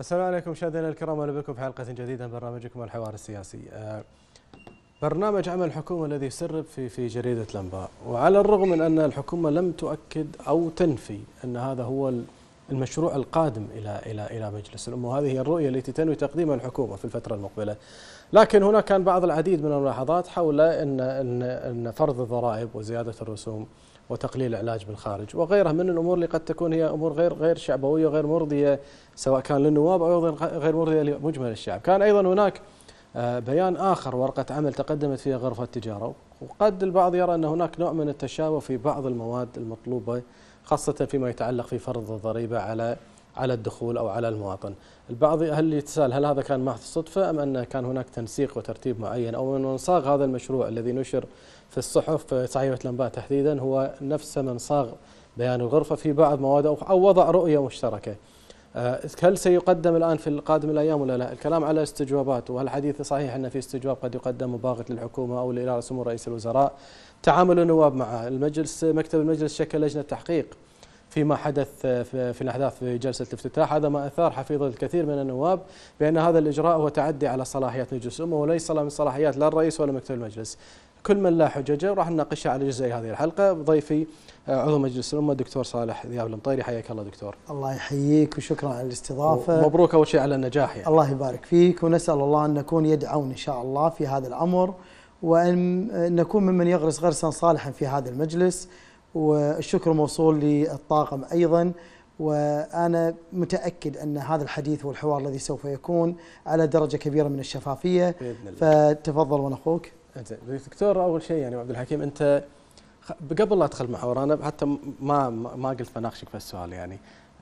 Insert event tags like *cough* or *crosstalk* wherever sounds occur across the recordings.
السلام عليكم مشاهدينا الكرام اهلا بكم في حلقه جديده من برنامجكم الحوار السياسي. آه، برنامج عمل الحكومه الذي سرب في في جريده الانباء، وعلى الرغم من ان الحكومه لم تؤكد او تنفي ان هذا هو المشروع القادم الى الى الى مجلس الامه، وهذه هي الرؤيه التي تنوي تقديمها الحكومه في الفتره المقبله. لكن هناك كان بعض العديد من الملاحظات حول ان ان ان فرض الضرائب وزياده الرسوم وتقليل العلاج بالخارج وغيرها من الامور اللي قد تكون هي امور غير غير شعبويه وغير مرضيه سواء كان للنواب او ايضا غير مرضيه لمجمل الشعب، كان ايضا هناك آه، بيان اخر ورقه عمل تقدمت فيها غرفه التجاره وقد البعض يرى ان هناك نوع من التشابه في بعض المواد المطلوبه خاصه فيما يتعلق في فرض الضريبه على على الدخول او على المواطن. البعض هل يتساءل هل هذا كان محض صدفه ام ان كان هناك تنسيق وترتيب معين او من صاغ هذا المشروع الذي نشر في الصحف صحيفة الأنباء تحديدا هو نفس من صاغ بيان الغرفة في بعض مواد أو وضع رؤية مشتركة آه، هل سيقدم الآن في القادم الأيام ولا لا الكلام على استجوابات وهل الحديث صحيح أن في استجواب قد يقدم مباغت للحكومة أو الى سمو رئيس الوزراء تعامل النواب معه المجلس مكتب المجلس شكل لجنة تحقيق فيما حدث في الأحداث في جلسة الافتتاح هذا ما أثار حفيظة الكثير من النواب بأن هذا الإجراء هو تعدي على صلاحيات مجلس الأمة وليس من صلاحيات لا الرئيس ولا مكتب المجلس كل من لا حججه وراح نناقشها على جزئي هذه الحلقه ضيفي آه، عضو مجلس الامه الدكتور صالح ذياب المطيري حياك الله دكتور. الله يحييك وشكرا على الاستضافه. مبروك اول شيء على النجاح يعني. الله يبارك فيك ونسال الله ان نكون يدعون ان شاء الله في هذا الامر وان نكون ممن يغرس غرسا صالحا في هذا المجلس والشكر موصول للطاقم ايضا وانا متاكد ان هذا الحديث والحوار الذي سوف يكون على درجه كبيره من الشفافيه بإذن الله. فتفضل وانا اخوك. زين دكتور اول شيء يعني عبد الحكيم انت قبل لا ادخل محور انا حتى ما ما قلت بناقشك في السؤال يعني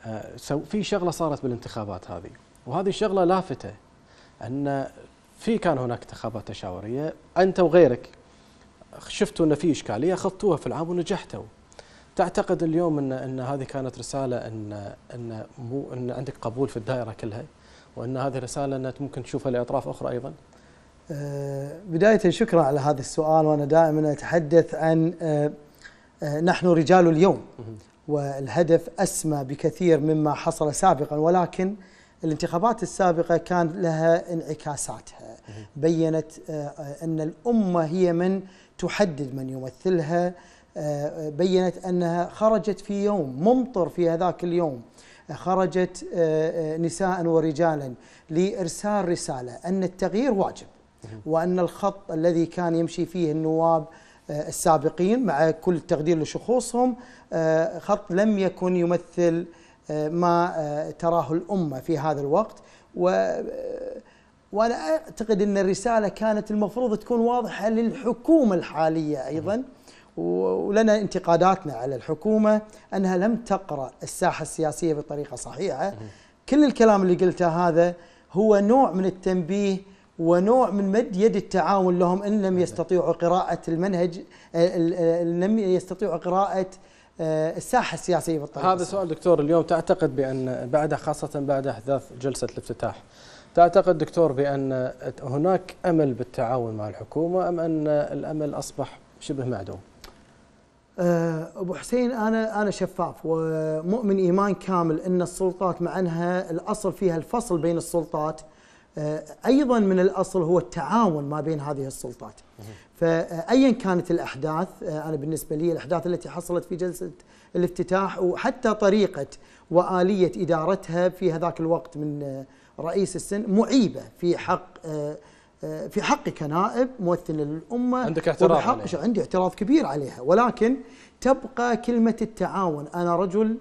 آه، في شغله صارت بالانتخابات هذه وهذه الشغله لافته ان في كان هناك انتخابات تشاوريه انت وغيرك شفتوا ان في اشكاليه خطوها في العام ونجحتوا تعتقد اليوم ان ان هذه كانت رساله ان ان مو ان عندك قبول في الدائره كلها وان هذه رساله انها ممكن تشوفها لاطراف اخرى ايضا بداية شكرا على هذا السؤال وأنا دائما أتحدث عن آه، آه، نحن رجال اليوم والهدف أسمى بكثير مما حصل سابقا ولكن الانتخابات السابقة كان لها انعكاساتها بيّنت آه، أن الأمة هي من تحدد من يمثلها بيّنت أنها خرجت في يوم ممطر في هذاك اليوم خرجت نساء ورجالا لإرسال رسالة أن التغيير واجب وأن الخط الذي كان يمشي فيه النواب آه، السابقين مع كل تقدير لشخوصهم آه، خط لم يكن يمثل آه، ما تراه الأمة في هذا الوقت و وانا اعتقد ان الرساله كانت المفروض تكون واضحه للحكومه الحاليه ايضا ولنا انتقاداتنا على الحكومه انها لم تقرا الساحه السياسيه بطريقه صحيحه كل الكلام اللي قلته هذا هو نوع من التنبيه ونوع من مد يد التعاون لهم ان لم يستطيعوا قراءه المنهج لم يستطيعوا قراءه آه، الساحه السياسيه بالطريقه هذا السؤال دكتور اليوم تعتقد بان بعد خاصه بعد احداث جلسه الافتتاح تعتقد دكتور بان هناك امل بالتعاون مع الحكومه ام ان الامل اصبح شبه معدوم؟ آه، ابو حسين انا انا شفاف ومؤمن ايمان كامل ان السلطات مع انها الاصل فيها الفصل بين السلطات آه، ايضا من الاصل هو التعاون ما بين هذه السلطات فايا كانت الاحداث آه، انا بالنسبه لي الاحداث التي حصلت في جلسه الافتتاح وحتى طريقه واليه ادارتها في هذاك الوقت من آه، رئيس السن معيبه في حق في حقي كنائب ممثل للامه عندك اعتراض عليها. عندي اعتراض كبير عليها ولكن تبقى كلمه التعاون انا رجل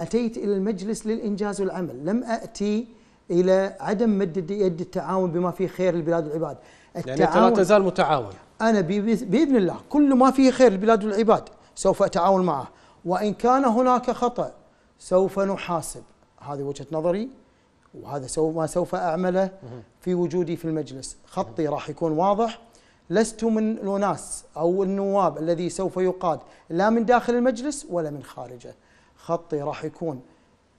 اتيت الى المجلس للانجاز والعمل لم اتي الى عدم مد يد التعاون بما فيه خير للبلاد والعباد يعني التعاون يعني انت لا تزال متعاون انا باذن الله كل ما فيه خير للبلاد والعباد سوف اتعاون معه وان كان هناك خطا سوف نحاسب هذه وجهه نظري وهذا سوف ما سوف اعمله في وجودي في المجلس خطي راح يكون واضح لست من الناس او النواب الذي سوف يقاد لا من داخل المجلس ولا من خارجه خطي راح يكون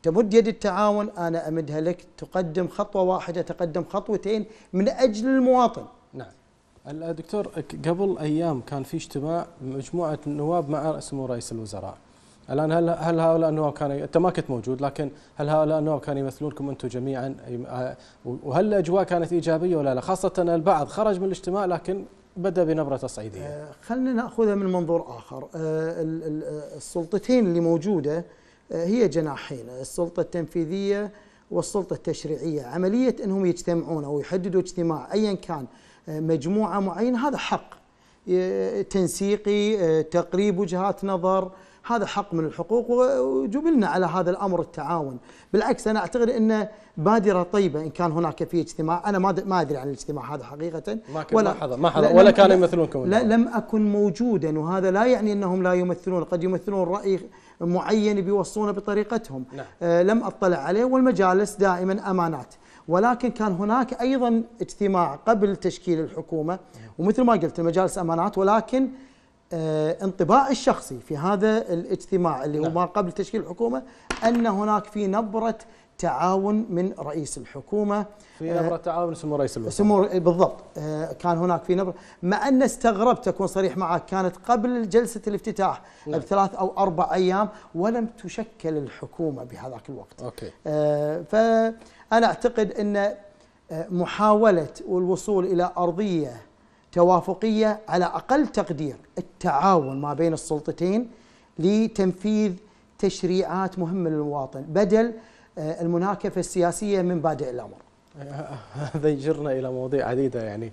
تمد يد التعاون أنا أمدها لك تقدم خطوة واحدة تقدم خطوتين من أجل المواطن نعم الدكتور قبل أيام كان في اجتماع مجموعة نواب مع سمو رئيس الوزراء الان هل هل هؤلاء النواب كانوا انت ما كنت موجود لكن هل هؤلاء النواب كانوا يمثلونكم انتم جميعا آه، وهل الاجواء كانت ايجابيه ولا لا خاصه أن البعض خرج من الاجتماع لكن بدا بنبره تصعيديه آه، خلينا ناخذها من منظور اخر آه، السلطتين اللي موجوده آه، هي جناحين آه، السلطة التنفيذية والسلطة التشريعية عملية أنهم يجتمعون أو يحددوا اجتماع أيا كان آه، مجموعة معينة هذا حق تنسيقي تقريب وجهات نظر هذا حق من الحقوق وجبلنا على هذا الامر التعاون، بالعكس انا اعتقد انه بادره طيبه ان كان هناك في اجتماع، انا ما ما ادري عن الاجتماع هذا حقيقه ما كان ولا ما حضر ما حضر ولا كانوا يمثلونكم لا لم اكن موجودا وهذا لا يعني انهم لا يمثلون، قد يمثلون راي معين بيوصونه بطريقتهم نعم. آه لم أطلع عليه والمجالس دائما أمانات ولكن كان هناك أيضا اجتماع قبل تشكيل الحكومة ومثل ما قلت المجالس أمانات ولكن آه انطباع الشخصي في هذا الاجتماع اللي هو نعم. ما قبل تشكيل الحكومة أن هناك في نبرة تعاون من رئيس الحكومة في نبرة آه، تعاون سمو رئيس الوزراء سمو إيه، بالضبط آه، كان هناك في نبرة مع أن استغربت أكون صريح معك كانت قبل جلسة الافتتاح نعم. بثلاث أو أربع أيام ولم تشكل الحكومة بهذاك الوقت أوكي. آه، فأنا أعتقد أن محاولة والوصول إلى أرضية توافقية على أقل تقدير التعاون ما بين السلطتين لتنفيذ تشريعات مهمة للمواطن بدل آه، المناكفه السياسيه من بادئ الامر. هذا يجرنا الى مواضيع عديده يعني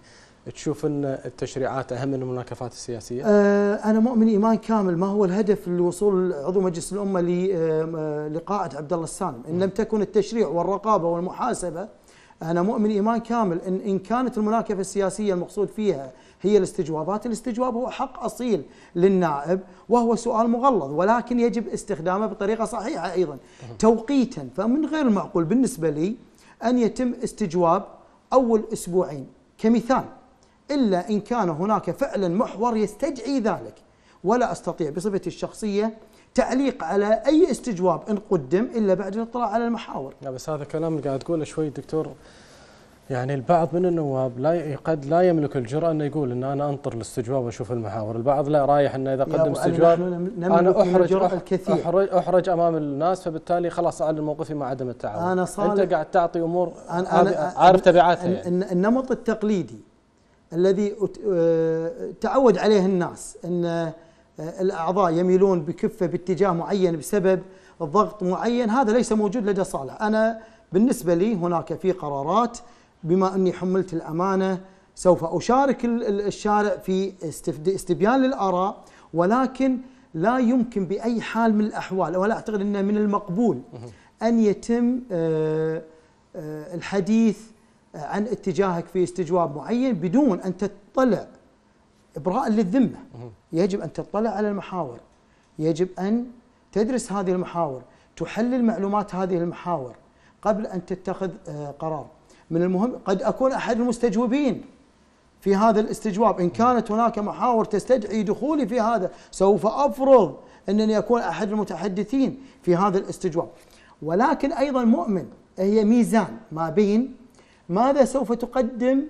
تشوف ان التشريعات اهم من المناكفات السياسيه؟ آه، انا مؤمن ايمان كامل ما هو الهدف لوصول عضو مجلس الامه آه، لقائد عبد الله السالم، ان لم تكن التشريع والرقابه والمحاسبه انا مؤمن ايمان كامل ان ان كانت المناكفه السياسيه المقصود فيها هي الاستجوابات الاستجواب هو حق أصيل للنائب وهو سؤال مغلظ ولكن يجب استخدامه بطريقة صحيحة أيضا توقيتا فمن غير المعقول بالنسبة لي أن يتم استجواب أول أسبوعين كمثال إلا إن كان هناك فعلا محور يستدعي ذلك ولا أستطيع بصفتي الشخصية تعليق على اي استجواب ان قدم الا بعد الاطلاع على المحاور. لا بس هذا كلام قاعد تقوله شوي دكتور يعني البعض من النواب لا قد لا يملك الجرأة أنه يقول أن أنا أنطر الاستجواب وأشوف المحاور البعض لا رايح أنه إذا قدم استجواب أنا أحرج, الكثير. أحرج, أحرج أمام الناس فبالتالي خلاص أعلن موقفي مع عدم التعاون أنا صالح أنت قاعد تعطي أمور أنا أنا عارف تبعاتها يعني. النمط التقليدي الذي آه، تعود عليه الناس أن آه، الأعضاء يميلون بكفة باتجاه معين بسبب ضغط معين هذا ليس موجود لدى صالح أنا بالنسبة لي هناك في قرارات بما اني حملت الامانه سوف اشارك الشارع في استبيان للاراء ولكن لا يمكن باي حال من الاحوال ولا اعتقد انه من المقبول ان يتم آه، آه، الحديث آه، عن اتجاهك في استجواب معين بدون ان تطلع ابراء للذمه يجب ان تطلع على المحاور يجب ان تدرس هذه المحاور تحلل معلومات هذه المحاور قبل ان تتخذ قرار من المهم قد أكون أحد المستجوبين في هذا الاستجواب إن كانت هناك محاور تستدعي دخولي في هذا سوف أفرض أنني أكون أحد المتحدثين في هذا الاستجواب ولكن أيضا مؤمن هي ميزان ما بين ماذا سوف تقدم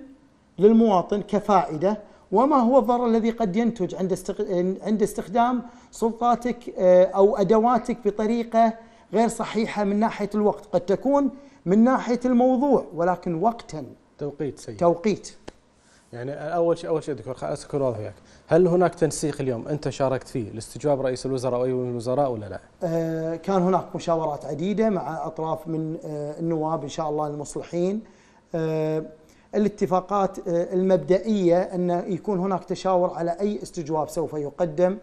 للمواطن كفائدة وما هو الضرر الذي قد ينتج عند عند استخدام سلطاتك آه، أو أدواتك بطريقة غير صحيحة من ناحية الوقت قد تكون من ناحيه الموضوع ولكن وقتا توقيت سيء توقيت يعني اول شيء اول شيء دكتور اذكر اكون واضح وياك، هل هناك تنسيق اليوم انت شاركت فيه لاستجواب رئيس الوزراء او اي من الوزراء ولا لا؟ آه كان هناك مشاورات عديده مع اطراف من آه النواب ان شاء الله المصلحين آه الاتفاقات آه المبدئيه ان يكون هناك تشاور على اي استجواب سوف يقدم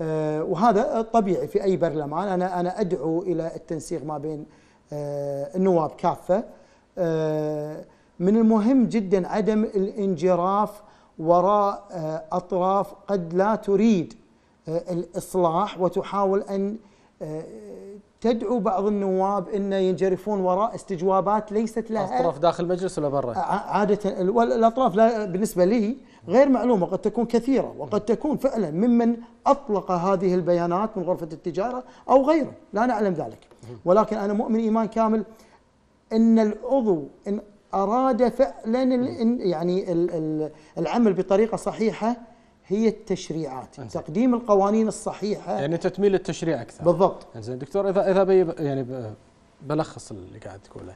آه وهذا طبيعي في اي برلمان انا انا ادعو الى التنسيق ما بين آه، النواب كافه آه، من المهم جدا عدم الانجراف وراء آه، اطراف قد لا تريد الاصلاح وتحاول ان تدعو بعض النواب ان ينجرفون وراء استجوابات ليست لها اطراف داخل المجلس ولا برا؟ عاده الاطراف لا بالنسبه لي غير معلومة قد تكون كثيرة وقد تكون فعلا ممن أطلق هذه البيانات من غرفة التجارة أو غيره لا نعلم ذلك ولكن أنا مؤمن إيمان كامل أن العضو إن أراد فعلا يعني العمل بطريقة صحيحة هي التشريعات أنزل. تقديم القوانين الصحيحة يعني تتميل التشريع أكثر بالضبط يعني زين دكتور إذا إذا يعني بلخص اللي قاعد تقوله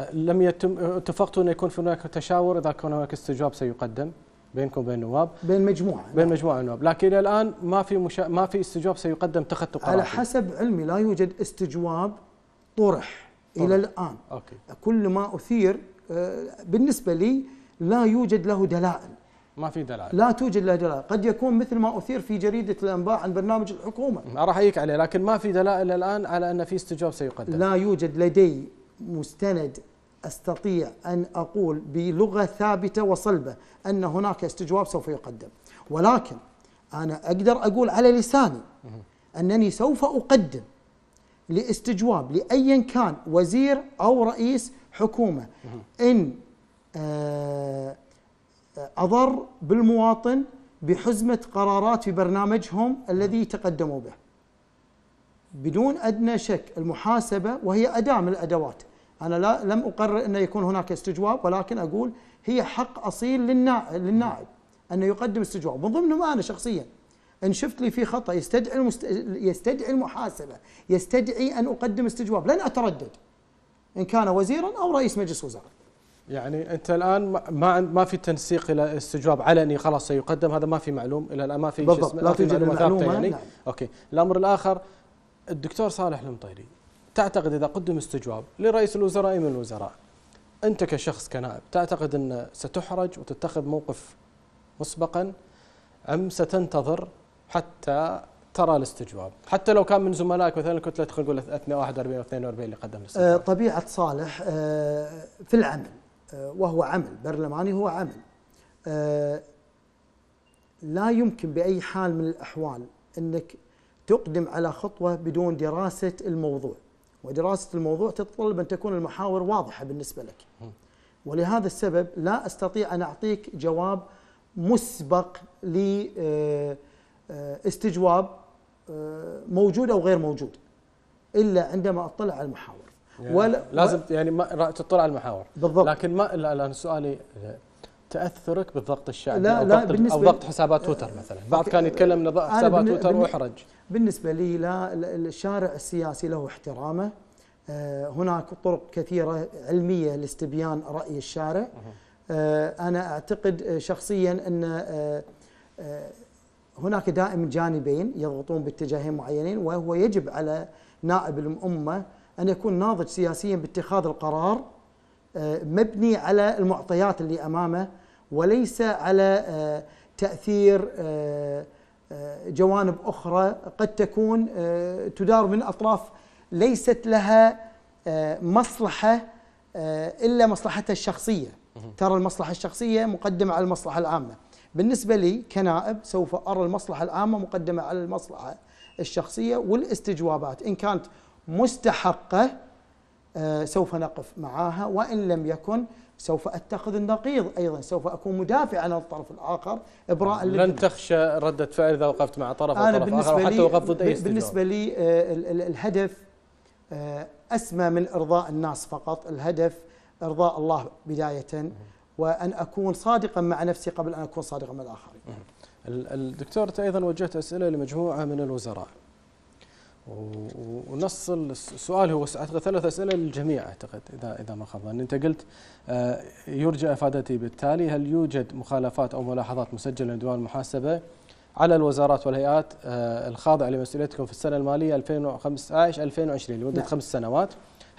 أه، لم يتم اتفقتوا أن يكون هناك تشاور إذا كان هناك استجواب سيقدم بينكم وبين النواب بين مجموعه بين نعم. مجموعه النواب لكن الى الان ما في مشا... ما في استجواب سيقدم تخت قراري على حسب علمي لا يوجد استجواب طرح الى الان أوكي. كل ما اثير آه، بالنسبه لي لا يوجد له دلائل ما في دلائل لا توجد له دلائل قد يكون مثل ما اثير في جريده الانباء عن برنامج الحكومه ما راح اجيك عليه لكن ما في دلائل الان على ان في استجواب سيقدم لا يوجد لدي مستند استطيع ان اقول بلغه ثابته وصلبه ان هناك استجواب سوف يقدم ولكن انا اقدر اقول على لساني انني سوف اقدم لاستجواب لايا كان وزير او رئيس حكومه ان آه، اضر بالمواطن بحزمه قرارات في برنامجهم الذي تقدموا به بدون ادنى شك المحاسبه وهي اداه من الادوات أنا لا لم أقرر أن يكون هناك استجواب ولكن أقول هي حق أصيل للنائب أن يقدم استجواب من ضمنهم أنا شخصيا إن شفت لي في خطأ يستدعي المست... يستدعي المحاسبة يستدعي أن أقدم استجواب لن أتردد إن كان وزيرا أو رئيس مجلس وزراء يعني انت الان ما ما في تنسيق الى استجواب علني خلاص سيقدم هذا ما في معلوم الى الان ما في بالضبط لا توجد معلومه ثابته يعني نعم. اوكي الامر الاخر الدكتور صالح المطيري تعتقد إذا قدم استجواب لرئيس الوزراء اي من الوزراء أنت كشخص كنائب تعتقد أن ستحرج وتتخذ موقف مسبقا أم ستنتظر حتى ترى الاستجواب حتى لو كان من زملائك مثلا كنت لا تدخل تقول 41 و 42 اللي قدم الاستجواب أه، طبيعة صالح أه، في العمل أه، وهو عمل برلماني هو عمل لا يمكن بأي حال من الأحوال أنك تقدم على خطوة بدون دراسة الموضوع ودراسة الموضوع تتطلب أن تكون المحاور واضحة بالنسبة لك ولهذا السبب لا أستطيع أن أعطيك جواب مسبق لاستجواب آه، آه، آه، موجود أو غير موجود إلا عندما أطلع على المحاور يعني ولا لازم يعني ما تطلع على المحاور بالضبط لكن ما الان سؤالي تاثرك بالضغط الشعبي لا أو لا ضغط بالنسبة او ضغط حسابات تويتر مثلا بعض كان يتكلم ان ضغط حسابات تويتر واحرج بالنسبه لي لا الشارع السياسي له احترامه آه، هناك طرق كثيره علميه لاستبيان راي الشارع آه، انا اعتقد آه، شخصيا ان هناك دائما جانبين يضغطون باتجاهين معينين وهو يجب على نائب الامه ان يكون ناضج سياسيا باتخاذ القرار مبني على المعطيات اللي امامه وليس على آه، تاثير آه، آه، جوانب اخرى قد تكون تدار من اطراف ليست لها مصلحه الا مصلحتها الشخصيه ترى المصلحه الشخصيه مقدمه على المصلحه العامه بالنسبه لي كنائب سوف ارى المصلحه العامه مقدمه على المصلحه الشخصيه والاستجوابات ان كانت مستحقه سوف نقف معها وان لم يكن سوف اتخذ النقيض ايضا سوف اكون مدافع عن الطرف الاخر ابراء لن للدماء. تخشى رده فعل اذا وقفت مع طرف أنا طرف بالنسبة اخر حتى وقفت ضد اي استجواب. بالنسبه لي آه، الهدف آه، اسمى من ارضاء الناس فقط الهدف ارضاء الله بدايه وان اكون صادقا مع نفسي قبل ان اكون صادقا مع الاخرين الدكتور ايضا وجهت اسئله لمجموعه من الوزراء ونص السؤال هو اعتقد ثلاث اسئله للجميع اعتقد اذا اذا ما خاب انت قلت آه، يرجى افادتي بالتالي هل يوجد مخالفات او ملاحظات مسجله لديوان المحاسبه على الوزارات والهيئات آه، الخاضعه لمسؤوليتكم في السنه الماليه 2015 2020 لمده نعم. خمس سنوات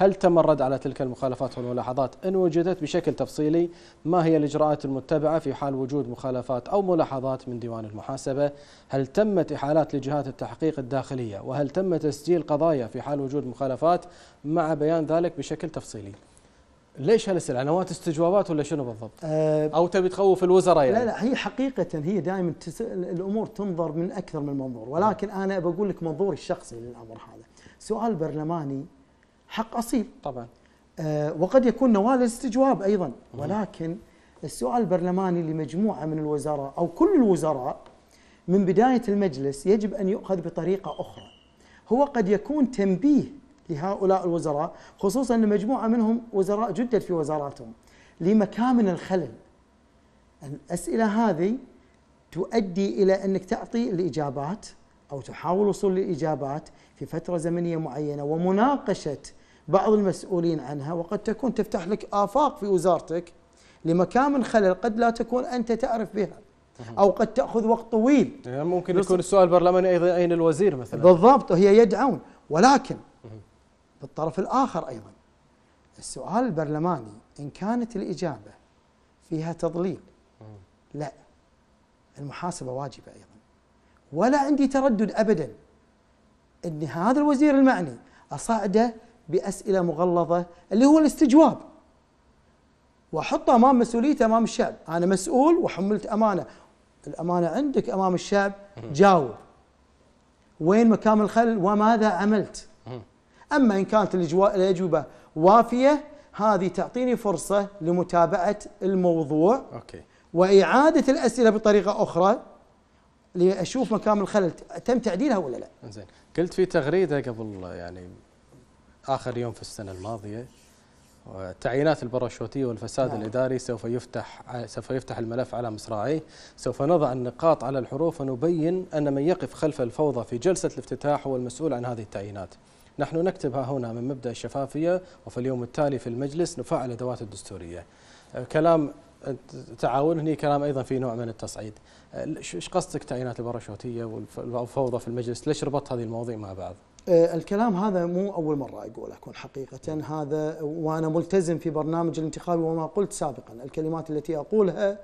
هل تم الرد على تلك المخالفات والملاحظات إن وجدت بشكل تفصيلي ما هي الإجراءات المتبعة في حال وجود مخالفات أو ملاحظات من ديوان المحاسبة هل تمت إحالات لجهات التحقيق الداخلية وهل تم تسجيل قضايا في حال وجود مخالفات مع بيان ذلك بشكل تفصيلي ليش هالاسئله؟ نوات استجوابات ولا شنو بالضبط؟ أه او تبي تخوف الوزراء يعني؟ لا لا هي حقيقه هي دائما الامور تنظر من اكثر من منظور ولكن انا بقول لك منظوري الشخصي للامر هذا. سؤال برلماني حق اصيل طبعا آه وقد يكون نوال استجواب ايضا ولكن السؤال البرلماني لمجموعه من الوزراء او كل الوزراء من بدايه المجلس يجب ان يؤخذ بطريقه اخرى هو قد يكون تنبيه لهؤلاء الوزراء خصوصا ان مجموعه منهم وزراء جدد في وزاراتهم لمكامن الخلل الاسئله هذه تؤدي الى انك تعطي الاجابات او تحاول وصول للاجابات في فتره زمنيه معينه ومناقشه بعض المسؤولين عنها وقد تكون تفتح لك آفاق في وزارتك لمكامن خلل قد لا تكون أنت تعرف بها أو قد تأخذ وقت طويل يعني ممكن يكون السؤال البرلماني أيضا أين الوزير مثلا بالضبط هي يدعون ولكن بالطرف الآخر أيضا السؤال البرلماني إن كانت الإجابة فيها تضليل لا المحاسبة واجبة أيضا ولا عندي تردد أبدا أن هذا الوزير المعني أصعده باسئله مغلظه اللي هو الاستجواب واحط امام مسؤوليتي امام الشعب انا مسؤول وحملت امانه الامانه عندك امام الشعب جاوب وين مكان الخلل وماذا عملت اما ان كانت الاجوبه وافيه هذه تعطيني فرصه لمتابعه الموضوع اوكي واعاده الاسئله بطريقه اخرى لاشوف مكان الخلل تم تعديلها ولا لا زين قلت في تغريده قبل يعني آخر يوم في السنة الماضية تعيينات الباراشوتية والفساد نعم. الإداري سوف يفتح سوف يفتح الملف على مصراعيه، سوف نضع النقاط على الحروف ونبين أن من يقف خلف الفوضى في جلسة الافتتاح هو المسؤول عن هذه التعيينات. نحن نكتبها هنا من مبدأ الشفافية وفي اليوم التالي في المجلس نفعل أدوات الدستورية. أه، كلام أه، تعاون هني كلام ايضا في نوع من التصعيد. أه، ايش قصدك تعيينات الباراشوتيه والفوضى في المجلس؟ ليش ربطت هذه المواضيع مع بعض؟ آه، الكلام هذا مو أول مرة اقوله أكون حقيقة هذا وأنا ملتزم في برنامج الانتخابي وما قلت سابقا الكلمات التي أقولها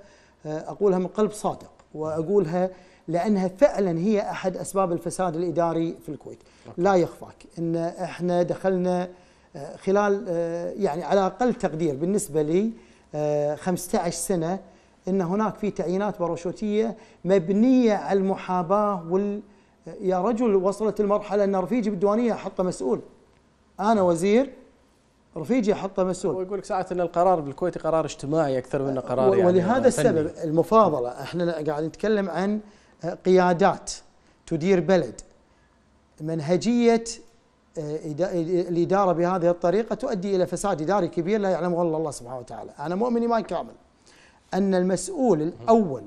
آه، أقولها من قلب صادق وأقولها لأنها فعلا هي أحد أسباب الفساد الإداري في الكويت لا يخفاك أن إحنا دخلنا آه، خلال يعني على أقل تقدير بالنسبة لي 15 سنة أن هناك في تعيينات باراشوتية مبنية على المحاباة وال يا رجل وصلت المرحله ان رفيجي بالديوانيه حطه مسؤول انا وزير رفيجي حطه مسؤول ويقول لك ساعات ان القرار بالكويت قرار اجتماعي اكثر من قرار يعني ولهذا السبب فني. المفاضله احنا قاعد نتكلم عن قيادات تدير بلد منهجيه الاداره بهذه الطريقه تؤدي الى فساد اداري كبير لا يعلمه الا الله سبحانه وتعالى، انا مؤمن ايمان كامل ان المسؤول الاول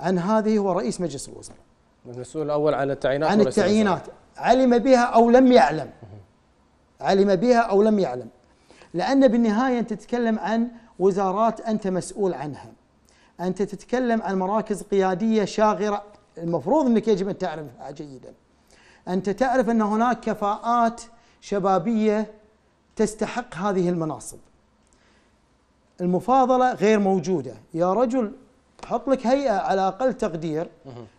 عن هذه هو رئيس مجلس الوزراء. المسؤول الأول على التعيينات عن التعيينات علم بها أو لم يعلم علم بها أو لم يعلم لأن بالنهاية أنت تتكلم عن وزارات أنت مسؤول عنها أنت تتكلم عن مراكز قيادية شاغرة المفروض أنك يجب أن تعرفها جيدا أنت تعرف أن هناك كفاءات شبابية تستحق هذه المناصب المفاضلة غير موجودة يا رجل حط لك هيئه على اقل تقدير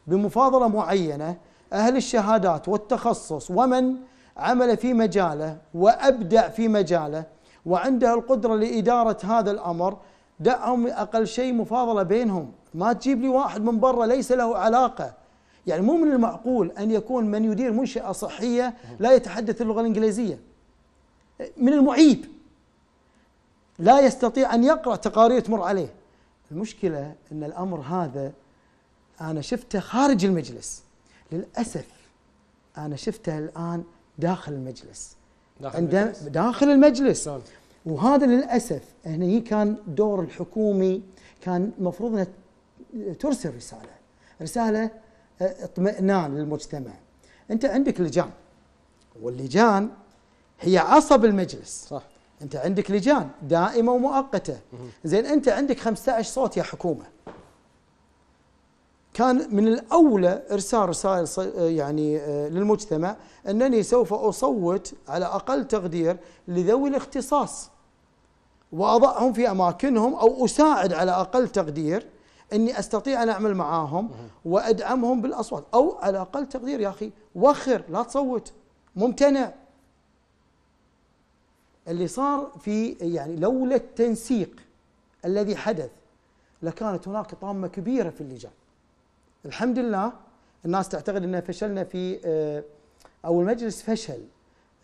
بمفاضله معينه اهل الشهادات والتخصص ومن عمل في مجاله وابدع في مجاله وعنده القدره لاداره هذا الامر دعهم اقل شيء مفاضله بينهم ما تجيب لي واحد من برا ليس له علاقه يعني مو من المعقول ان يكون من يدير منشاه صحيه لا يتحدث اللغه الانجليزيه من المعيب لا يستطيع ان يقرا تقارير تمر عليه المشكله ان الامر هذا انا شفته خارج المجلس للاسف انا شفته الان داخل المجلس داخل المجلس داخل المجلس نعم. وهذا للاسف هنا كان دور الحكومي كان المفروض انها ترسل رساله رساله آه، اطمئنان للمجتمع انت عندك لجان واللجان هي عصب المجلس صح انت عندك لجان دائمه ومؤقته زين انت عندك 15 صوت يا حكومه كان من الاولى ارسال رسائل يعني آه، للمجتمع انني سوف اصوت على اقل تقدير لذوي الاختصاص واضعهم في اماكنهم او اساعد على اقل تقدير اني استطيع ان اعمل معاهم وادعمهم بالاصوات او على اقل تقدير يا اخي وخر لا تصوت ممتنع اللي صار في يعني لولا التنسيق الذي حدث لكانت هناك طامه كبيره في اللجان. الحمد لله الناس تعتقد ان فشلنا في آه، او المجلس فشل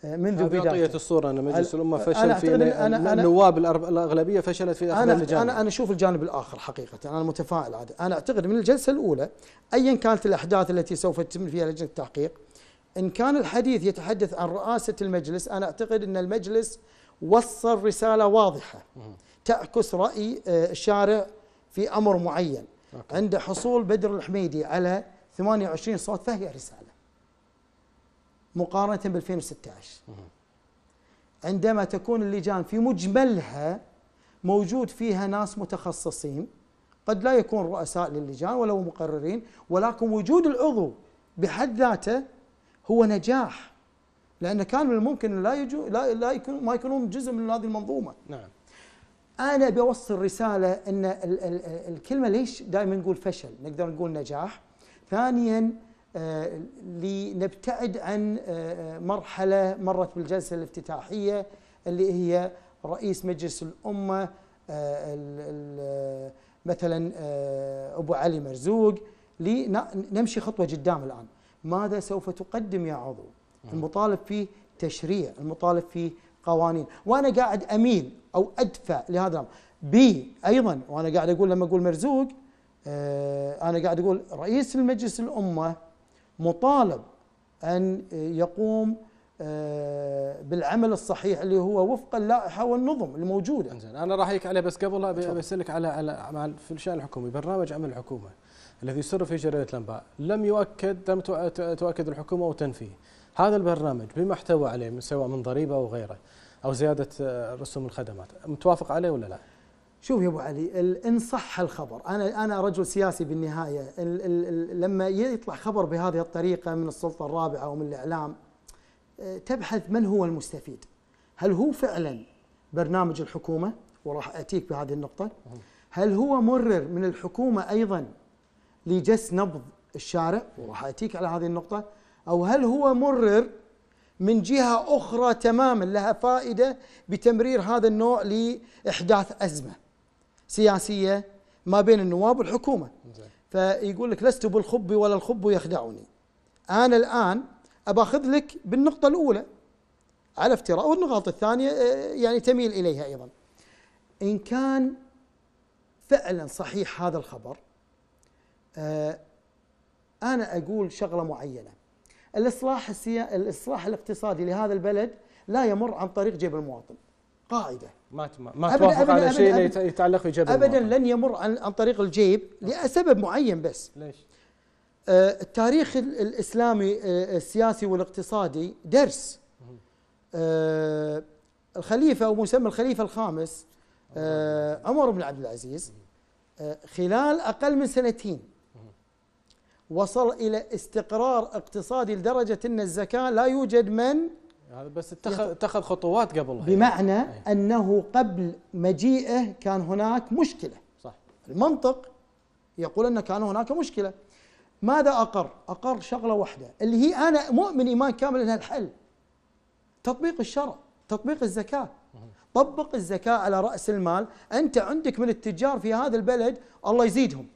آه، منذ بدايه اعطيت الصورة أن مجلس الأمة فشل في النواب الأغلبية فشلت في أخذ اللجان أنا أنا أشوف الجانب الآخر حقيقة أنا متفائل عاد أنا أعتقد من الجلسة الأولى أيا كانت الأحداث التي سوف تتم فيها لجنة التحقيق إن كان الحديث يتحدث عن رئاسة المجلس أنا أعتقد أن المجلس وصل رسالة واضحة تعكس رأي آه، الشارع في أمر معين عند حصول بدر الحميدي على 28 صوت فهي رسالة مقارنة ب 2016 عندما تكون اللجان في مجملها موجود فيها ناس متخصصين قد لا يكون رؤساء للجان ولو مقررين ولكن وجود العضو بحد ذاته هو نجاح لأن كان من الممكن لا يجو لا لا يكون ما يكونون جزء من هذه المنظومة نعم أنا بوصل رسالة أن ال ال الكلمة ليش دائما نقول فشل نقدر نقول نجاح ثانيا آه لنبتعد عن آه مرحلة مرت بالجلسة الافتتاحية اللي هي رئيس مجلس الأمة آه, آه، مثلا آه، أبو علي مرزوق لنمشي خطوة قدام الآن ماذا سوف تقدم يا عضو نعم. المطالب فيه تشريع المطالب فيه قوانين وأنا قاعد أميل أو أدفع لهذا الأمر بي أيضا وأنا قاعد أقول لما أقول مرزوق آه، أنا قاعد أقول رئيس المجلس الأمة مطالب أن يقوم آه، بالعمل الصحيح اللي هو وفق اللائحه والنظم الموجوده. زين انا راح عليه بس قبل بسالك على على في الشان الحكومي، برنامج عمل الحكومه. الذي سر في جريدة الأنباء لم يؤكد لم تؤكد الحكومة وتنفيه هذا البرنامج بما احتوى عليه من سواء من ضريبة أو غيره أو زيادة آه، رسوم الخدمات متوافق عليه ولا لا؟ شوف يا ابو علي ان صح الخبر انا انا رجل سياسي بالنهايه ال ال لما يطلع خبر بهذه الطريقه من السلطه الرابعه ومن الاعلام آه، تبحث من هو المستفيد هل هو فعلا برنامج الحكومه وراح اتيك بهذه النقطه هل هو مرر من الحكومه ايضا لجس نبض الشارع وراح اتيك على هذه النقطه او هل هو مرر من جهه اخرى تماما لها فائده بتمرير هذا النوع لاحداث ازمه سياسيه ما بين النواب والحكومه فيقول لك لست بالخب ولا الخب يخدعني انا الان اباخذ لك بالنقطه الاولى على افتراء والنقاط الثانيه آه، يعني تميل اليها ايضا ان كان فعلا صحيح هذا الخبر آه، أنا أقول شغلة معينة الإصلاح السيا... الإصلاح الاقتصادي لهذا البلد لا يمر عن طريق جيب المواطن قاعدة ما ما توافق أبداً على أبداً شيء أبداً يتعلق بجيب أبدا لن يمر عن عن طريق الجيب لسبب معين بس ليش؟ آه، التاريخ الإسلامي آه، السياسي والاقتصادي درس الخليفة أو مسمى الخليفة الخامس عمر بن عبد العزيز خلال أقل من سنتين وصل إلى استقرار اقتصادي لدرجة أن الزكاة لا يوجد من هذا بس اتخذ اتخذ خطوات قبلها بمعنى أنه قبل مجيئه كان هناك مشكلة صح المنطق يقول أن كان هناك مشكلة ماذا أقر؟ أقر شغلة واحدة اللي هي أنا مؤمن إيمان كامل أنها الحل تطبيق الشرع تطبيق الزكاة طبق الزكاة على رأس المال أنت عندك من التجار في هذا البلد الله يزيدهم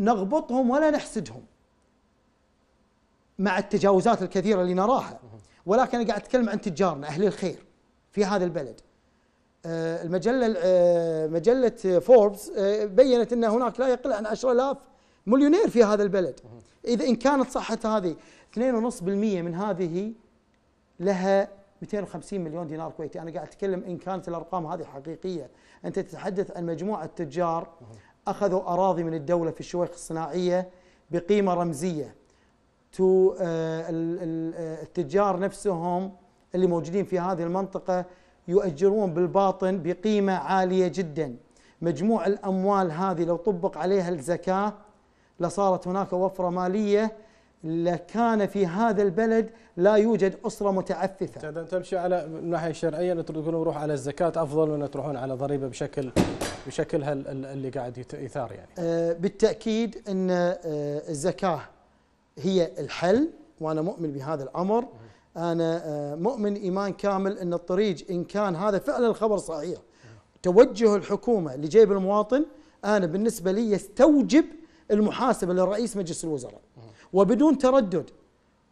نغبطهم ولا نحسدهم مع التجاوزات الكثيره اللي نراها ولكن انا قاعد اتكلم عن تجارنا اهل الخير في هذا البلد آه، المجله آه، مجله فوربس آه، بينت ان هناك لا يقل عن 10000 مليونير في هذا البلد اذا ان كانت صحة هذه 2.5% من هذه لها 250 مليون دينار كويتي انا قاعد اتكلم ان كانت الارقام هذه حقيقيه انت تتحدث عن مجموعه تجار أخذوا أراضي من الدولة في الشويخ الصناعية بقيمة رمزية تو آه، آه، التجار نفسهم اللي موجودين في هذه المنطقة يؤجرون بالباطن بقيمة عالية جدا مجموع الأموال هذه لو طبق عليها الزكاة لصارت هناك وفرة مالية لكان في هذا البلد لا يوجد أسرة متعففة إذا تمشي على من الناحية الشرعية تقولون روح على الزكاة أفضل من أن تروحون على ضريبة بشكل بشكلها اللي قاعد يثار يعني أه، بالتأكيد أن أه، الزكاة هي الحل وأنا مؤمن بهذا الأمر أنا أه، مؤمن إيمان كامل أن الطريق إن كان هذا فعلا الخبر صحيح توجه الحكومة لجيب المواطن أنا بالنسبة لي يستوجب المحاسبة لرئيس مجلس الوزراء وبدون تردد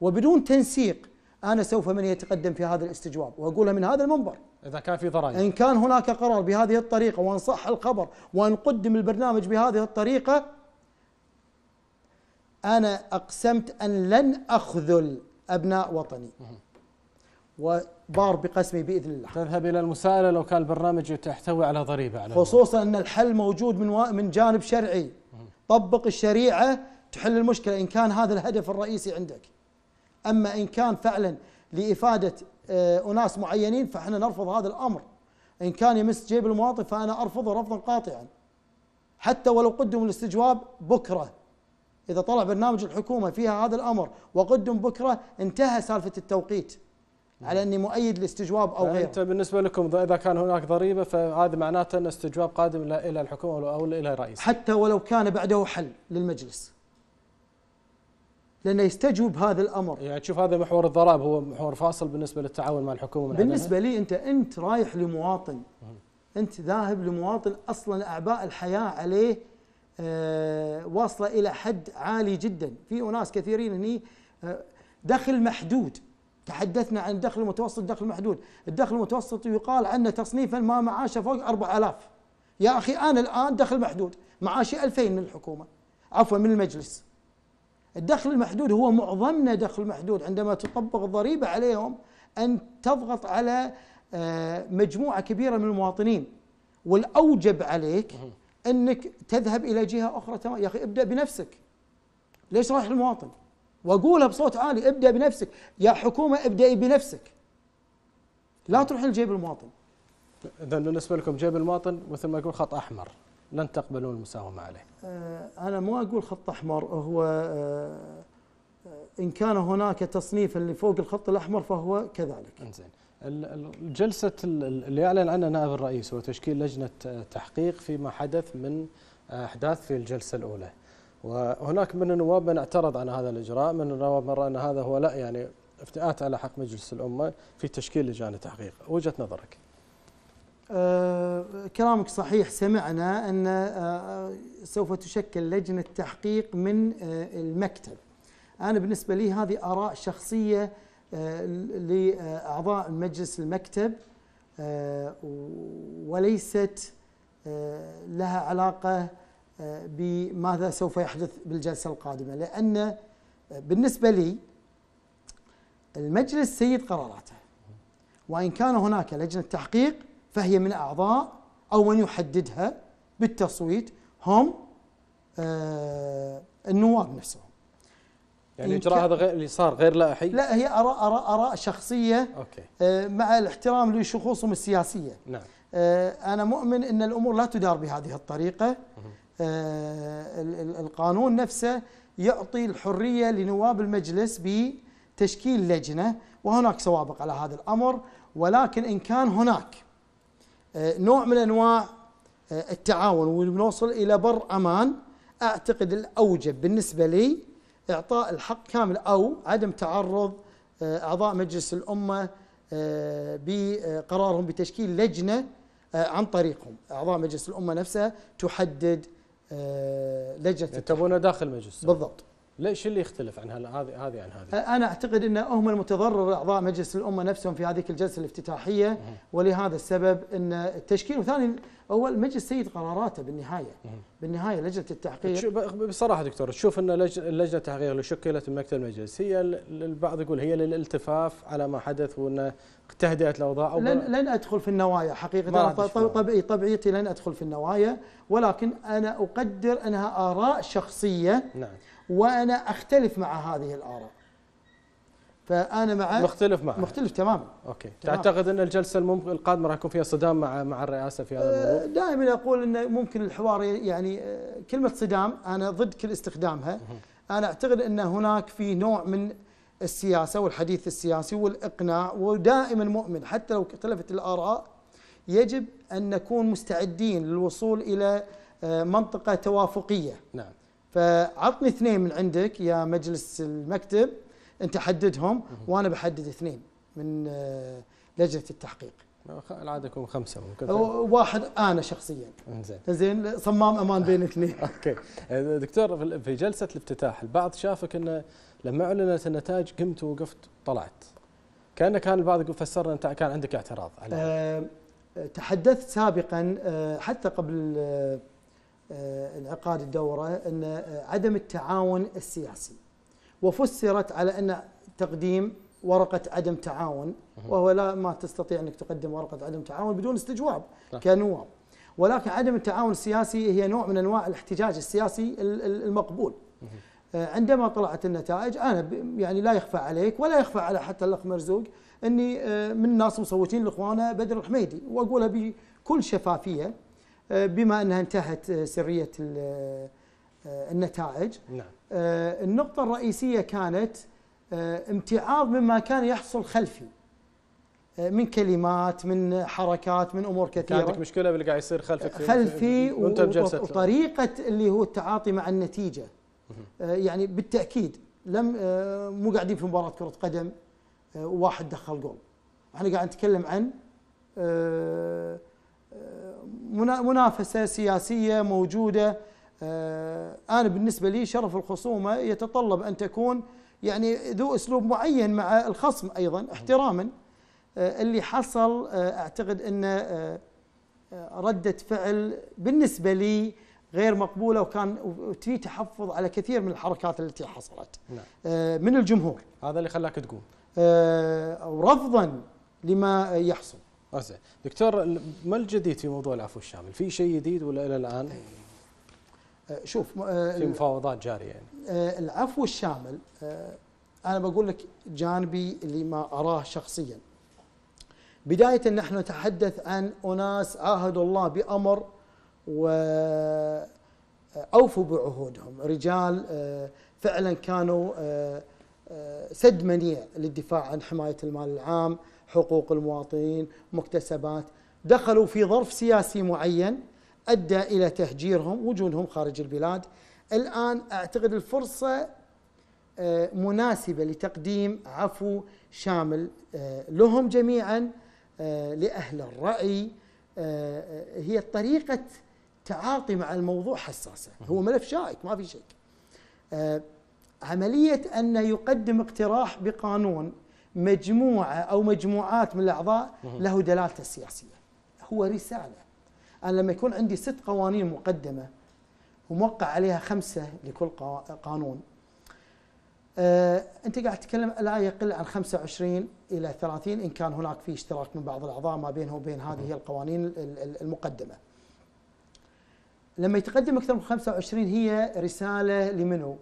وبدون تنسيق انا سوف من يتقدم في هذا الاستجواب واقولها من هذا المنبر اذا كان في ضرائب ان كان هناك قرار بهذه الطريقه وان صح الخبر وان قدم البرنامج بهذه الطريقه انا اقسمت ان لن اخذل ابناء وطني وبار بقسمي باذن الله تذهب الى المساءله لو كان البرنامج تحتوي على ضريبه على خصوصا ان الحل موجود من و... من جانب شرعي طبق الشريعه تحل المشكلة إن كان هذا الهدف الرئيسي عندك أما إن كان فعلا لإفادة آه، أناس معينين فإحنا نرفض هذا الأمر إن كان يمس جيب المواطن فأنا أرفضه رفضا قاطعا حتى ولو قدم الاستجواب بكرة إذا طلع برنامج الحكومة فيها هذا الأمر وقدم بكرة انتهى سالفة التوقيت على اني مؤيد لاستجواب او غيره. انت بالنسبه لكم اذا كان هناك ضريبه فهذا معناته ان استجواب قادم الى الحكومه او الى الرئيس. حتى ولو كان بعده حل للمجلس. لانه يستجوب هذا الامر يعني تشوف هذا محور الضرائب هو محور فاصل بالنسبه للتعاون مع الحكومه بالنسبه لي انت انت رايح لمواطن انت ذاهب لمواطن اصلا اعباء الحياه عليه آه، واصله الى حد عالي جدا في اناس كثيرين هني آه، دخل محدود تحدثنا عن الدخل المتوسط دخل محدود الدخل المتوسط يقال عنه تصنيفا ما معاشه فوق 4000 يا اخي انا الان دخل محدود معاشي 2000 من الحكومه عفوا من المجلس الدخل المحدود هو معظمنا دخل محدود عندما تطبق الضريبة عليهم أن تضغط على آه، مجموعة كبيرة من المواطنين والأوجب عليك أنك تذهب إلى جهة أخرى تمام يا أخي ابدأ بنفسك ليش رايح المواطن وأقولها بصوت عالي ابدأ بنفسك يا حكومة ابدأي بنفسك لا تروح لجيب المواطن إذا بالنسبة لكم جيب المواطن مثل ما يقول خط أحمر لن تقبلون المساومة عليه آه، أنا ما أقول خط أحمر هو آه، آه، إن كان هناك تصنيف اللي فوق الخط الأحمر فهو كذلك إنزين الجلسة اللي أعلن عنها نائب الرئيس هو تشكيل لجنة تحقيق فيما حدث من أحداث في الجلسة الأولى وهناك من النواب من اعترض عن هذا الإجراء من النواب من رأى أن هذا هو لا يعني افتئات على حق مجلس الأمة في تشكيل لجان التحقيق وجهة نظرك آه، كلامك صحيح سمعنا أن آه، آه، سوف تشكل لجنة تحقيق من المكتب أنا بالنسبة لي هذه آراء شخصية لأعضاء مجلس المكتب وليست لها علاقة بماذا سوف يحدث بالجلسة القادمة لأن بالنسبة لي المجلس سيد قراراته وإن كان هناك لجنة تحقيق فهي من أعضاء أو من يحددها بالتصويت هم آه، النواب نفسهم يعني اجراء هذا غير اللي صار غير لائحي؟ لا هي اراء اراء اراء شخصيه أوكي. آه مع الاحترام لشخوصهم السياسيه. نعم. آه انا مؤمن ان الامور لا تدار بهذه الطريقه. آه القانون نفسه يعطي الحريه لنواب المجلس بتشكيل لجنه وهناك سوابق على هذا الامر ولكن ان كان هناك آه، نوع من انواع آه، التعاون ونوصل الى بر امان اعتقد الاوجب بالنسبه لي اعطاء الحق كامل او عدم تعرض آه، اعضاء مجلس الامه بقرارهم بتشكيل لجنه عن طريقهم اعضاء مجلس الامه نفسها تحدد لجنه تبونه داخل مجلس بالضبط ليش اللي يختلف عن هذه هذه عن هذه؟ انا اعتقد ان هم المتضرر اعضاء مجلس الامه نفسهم في هذيك الجلسه الافتتاحيه ولهذا السبب ان التشكيل وثاني هو المجلس سيد قراراته بالنهايه بالنهايه لجنه التحقيق بصراحه دكتور تشوف ان لجنه التحقيق اللي شكلت من مكتب المجلس هي البعض يقول هي للالتفاف على ما حدث وان تهدئه الاوضاع أو لن لن ادخل في النوايا حقيقه طبيعي طبيعتي لن ادخل في النوايا ولكن انا اقدر انها اراء شخصيه نعم وانا اختلف مع هذه الاراء فانا مع مختلف معها. مختلف تماما اوكي تمام. تعتقد ان الجلسه القادمه راح يكون فيها صدام مع مع الرئاسه في هذا الموضوع؟ أه، دائما اقول انه ممكن الحوار يعني أه، كلمه صدام انا ضد كل استخدامها انا اعتقد ان هناك في نوع من السياسه والحديث السياسي والاقناع ودائما مؤمن حتى لو اختلفت الاراء يجب ان نكون مستعدين للوصول الى أه، منطقه توافقيه نعم فعطني اثنين من عندك يا مجلس المكتب انت حددهم وانا بحدد اثنين من آه، لجنه التحقيق العاده يكون خمسه ممكن واحد انا شخصيا زين زين صمام امان بين *laughs* اثنين اوكي آه، دكتور في جلسه الافتتاح البعض شافك انه لما اعلنت النتائج قمت ووقفت طلعت كانه كان البعض يقول فسرنا انت كان عندك اعتراض على أه تحدثت سابقا آه، حتى قبل انعقاد آه، الدورة أن آه، عدم التعاون السياسي وفسرت على أن تقديم ورقة عدم تعاون وهو لا ما تستطيع أنك تقدم ورقة عدم تعاون بدون استجواب كنواب ولكن عدم التعاون السياسي هي نوع من أنواع الاحتجاج السياسي المقبول آه، عندما طلعت النتائج أنا يعني لا يخفى عليك ولا يخفى على حتى الأخ مرزوق أني من الناس مصوتين لإخواننا بدر الحميدي وأقولها بكل شفافية آه، بما أنها انتهت آه، سرية آه، النتائج نعم. النقطة الرئيسية كانت امتعاض مما كان يحصل خلفي من كلمات من حركات من امور كثيره عندك مشكله باللي قاعد يصير خلفك خلفي وطريقه اللي هو التعاطي مع النتيجه يعني بالتاكيد لم مو قاعدين في مباراه كره قدم وواحد دخل جول احنا قاعد نتكلم عن منافسة سياسية موجودة آه، أنا بالنسبة لي شرف الخصومة يتطلب أن تكون يعني ذو أسلوب معين مع الخصم أيضا احتراما آه، اللي حصل آه، أعتقد أن ردة فعل بالنسبة لي غير مقبولة وكان في تحفظ على كثير من الحركات التي حصلت نعم. من الجمهور هذا اللي خلاك تقوم رفضا لما يحصل أزل. دكتور ما الجديد في موضوع العفو الشامل؟ في شيء جديد ولا الى الان؟ إيه. أه، شوف في أه، مفاوضات جاريه يعني أه، العفو الشامل انا بقول لك جانبي اللي ما اراه شخصيا. بدايه نحن نتحدث عن اناس عاهدوا الله بامر و اوفوا بعهودهم، رجال فعلا كانوا سد منيع للدفاع عن حمايه المال العام، حقوق المواطنين مكتسبات دخلوا في ظرف سياسي معين أدى إلى تهجيرهم وجودهم خارج البلاد الآن أعتقد الفرصة آه، مناسبة لتقديم عفو شامل آه، لهم جميعا آه، لأهل الرأي هي طريقة تعاطي مع الموضوع حساسة هو ملف شائك ما في شك عملية أن يقدم اقتراح بقانون مجموعة أو مجموعات من الأعضاء له دلالته السياسية هو رسالة أنا لما يكون عندي ست قوانين مقدمة وموقع عليها خمسة لكل قانون أه أنت قاعد تتكلم لا يقل عن 25 إلى 30 إن كان هناك في اشتراك من بعض الأعضاء ما بينه وبين هذه القوانين المقدمة لما يتقدم أكثر من 25 هي رسالة لمنه؟